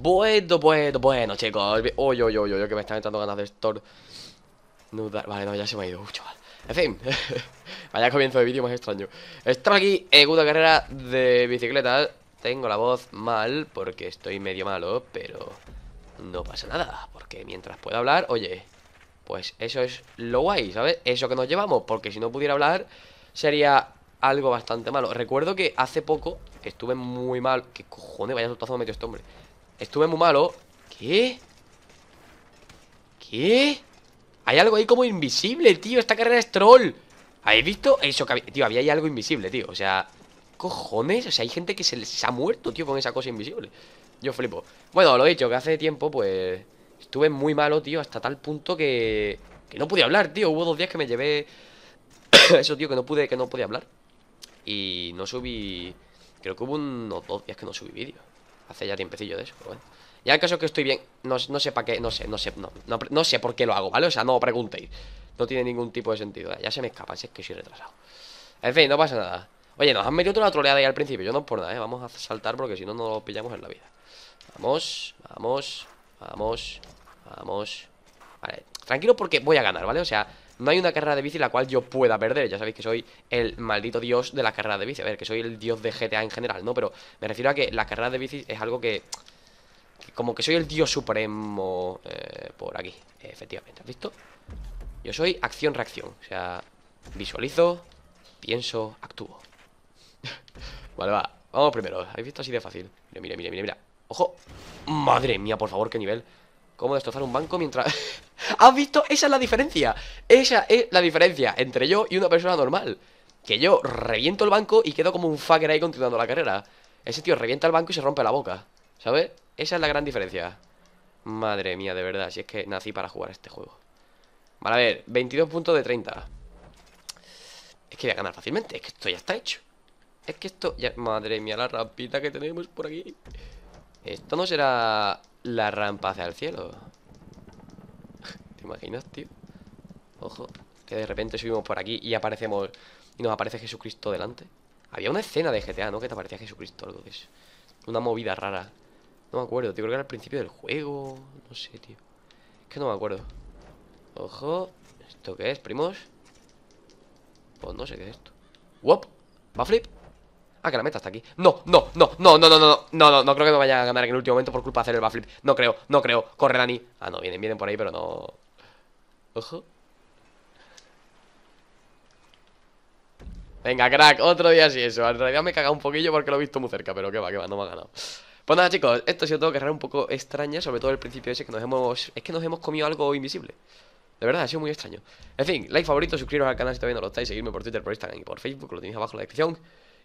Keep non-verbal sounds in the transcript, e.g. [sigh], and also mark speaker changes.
Speaker 1: Bueno, bueno, bueno, chicos. Oye, oye, oye, oye, que me están entrando ganas de estornudar. Vale, no, ya se me ha ido, chaval. En fin, [laughs] vaya comienzo de vídeo más extraño. Estoy aquí en una carrera de bicicleta. Tengo la voz mal porque estoy medio malo, pero no pasa nada. Porque mientras pueda hablar, oye, pues eso es lo guay, ¿sabes? Eso que nos llevamos, porque si no pudiera hablar sería algo bastante malo. Recuerdo que hace poco estuve muy mal. Que cojones? Vaya soltazo me metió este hombre. Estuve muy malo ¿Qué? ¿Qué? Hay algo ahí como invisible, tío Esta carrera es troll ¿Habéis visto? Eso que Tío, había ahí algo invisible, tío O sea, cojones? O sea, hay gente que se, ha muerto, tío, con esa cosa invisible Yo flipo Bueno, lo he dicho, que hace tiempo, pues Estuve muy malo, tío, hasta tal punto que Que no pude hablar, tío Hubo dos días que me llevé [coughs] Eso, tío, que no pude, que no podía hablar Y no subí Creo que hubo unos dos días que no subí vídeo Hace ya tiempecillo de eso, pero bueno. Ya el caso que estoy bien, no, no sé para qué, no sé, no sé, no, sé por qué lo hago, ¿vale? O sea, no preguntéis. No tiene ningún tipo de sentido. Ya se me escapa, si es que soy retrasado. En fin, no pasa nada. Oye, nos han metido la troleada ahí al principio. Yo no por nada, ¿eh? Vamos a saltar porque si no, no lo pillamos en la vida. Vamos, vamos, vamos, vamos. Vale, tranquilo porque voy a ganar, ¿vale? O sea, no hay una carrera de bici la cual yo pueda perder. Ya sabéis que soy el maldito dios de la carrera de bici. A ver, que soy el dios de GTA en general, ¿no? Pero me refiero a que la carrera de bici es algo que... como que soy el dios supremo eh, por aquí, efectivamente. ¿Has visto? Yo soy acción-reacción. O sea, visualizo, pienso, actúo. [laughs] vale, va. Vamos primero. ¿Habéis visto así de fácil? Mira, mira, mira, mira, mira. ¡Ojo! ¡Madre mía, por favor, qué nivel! ¿Cómo destrozar un banco mientras...? [laughs] ¿Has visto? Esa es la diferencia. Esa es la diferencia entre yo y una persona normal. Que yo reviento el banco y quedo como un fucker ahí continuando la carrera. Ese tío revienta el banco y se rompe la boca. ¿Sabes? Esa es la gran diferencia. Madre mía, de verdad. Si es que nací para jugar este juego. Vale, a ver. 22 puntos de 30. Es que voy a ganar fácilmente. Es que esto ya está hecho. Es que esto ya... Madre mía, la rapita que tenemos por aquí. Esto no será la rampa hacia el cielo. [laughs] ¿Te imaginas, tío? Ojo, que de repente subimos por aquí y aparecemos y nos aparece Jesucristo delante. Había una escena de GTA, ¿no? Que te aparecía Jesucristo, algo que es una movida rara. No me acuerdo, tío, creo que era al principio del juego, no sé, tío. Es que no me acuerdo. Ojo, ¿esto qué es, primos? Pues no sé qué es esto. ¡Wop! ¡Va flip! Ah, que la meta hasta aquí No, no, no, no, no, no, no, no, no, no creo que me vaya a ganar en el último momento por culpa de hacer el backflip No creo, no creo, corre Dani Ah, no, vienen, vienen por ahí, pero no Ojo Venga, crack, otro día sí eso En realidad me he cagado un poquillo porque lo he visto muy cerca Pero que va, que va, no me ha ganado Pues nada, chicos, esto ha sido todo carrera un poco extraña Sobre todo el principio ese que nos hemos... Es que nos hemos comido algo invisible de verdad, ha sido muy extraño. En fin, like favorito, suscribiros al canal si todavía no lo estáis, seguirme por Twitter, por Instagram y por Facebook, lo tenéis abajo en la descripción